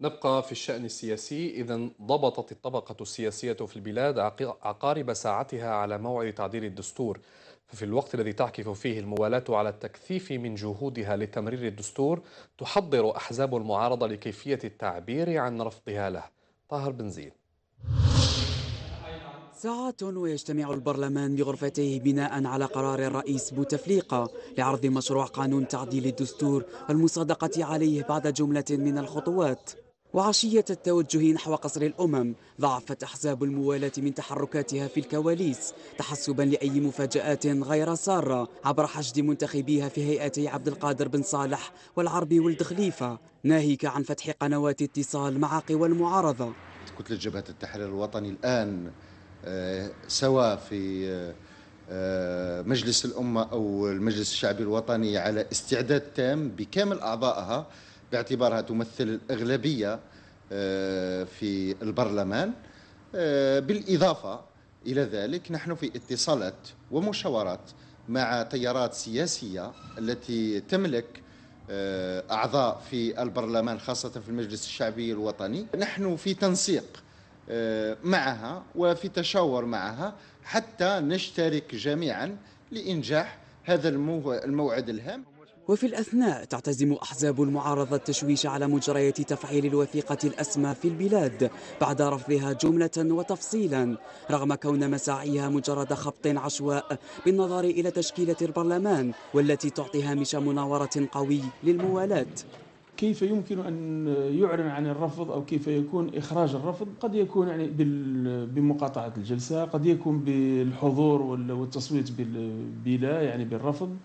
نبقى في الشأن السياسي إذا ضبطت الطبقة السياسية في البلاد عقارب ساعتها على موعد تعديل الدستور ففي الوقت الذي تعكف فيه الموالاة على التكثيف من جهودها لتمرير الدستور تحضر أحزاب المعارضة لكيفية التعبير عن رفضها له طاهر بنزيد ساعات ويجتمع البرلمان بغرفته بناء على قرار الرئيس بوتفليقة لعرض مشروع قانون تعديل الدستور والمصادقة عليه بعد جملة من الخطوات وعشية التوجه نحو قصر الأمم ضعفت أحزاب الموالاة من تحركاتها في الكواليس تحسبا لأي مفاجآت غير سارة عبر حشد منتخبيها في هيئتي عبد القادر بن صالح والعربي ولد خليفة ناهيك عن فتح قنوات اتصال مع قوى المعارضة كتلة جبهة التحرير الوطني الآن آه، سواء في آه، آه، مجلس الأمة أو المجلس الشعبي الوطني على استعداد تام بكامل أعضائها باعتبارها تمثل الأغلبية آه، في البرلمان آه، بالإضافة إلى ذلك نحن في اتصالات ومشاورات مع تيارات سياسية التي تملك آه، أعضاء في البرلمان خاصة في المجلس الشعبي الوطني نحن في تنسيق معها وفي تشاور معها حتى نشترك جميعا لإنجاح هذا الموعد الهام وفي الأثناء تعتزم أحزاب المعارضة التشويش على مجريات تفعيل الوثيقة الأسمى في البلاد بعد رفضها جملة وتفصيلا رغم كون مساعيها مجرد خبط عشواء بالنظر إلى تشكيلة البرلمان والتي تعطي هامش مناورة قوي للموالاة كيف يمكن أن يعلن عن الرفض أو كيف يكون إخراج الرفض قد يكون يعني بمقاطعة الجلسة قد يكون بالحضور والتصويت بلا يعني بالرفض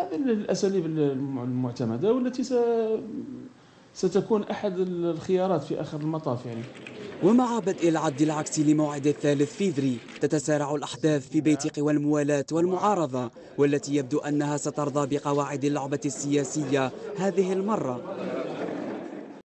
هذه الأساليب المعتمدة والتي ستكون أحد الخيارات في آخر المطاف يعني ومع بدء العد العكسي لموعد الثالث فيفري تتسارع الأحداث في بيت قوى الموالاة والمعارضة والتي يبدو أنها سترضى بقواعد اللعبة السياسية هذه المرة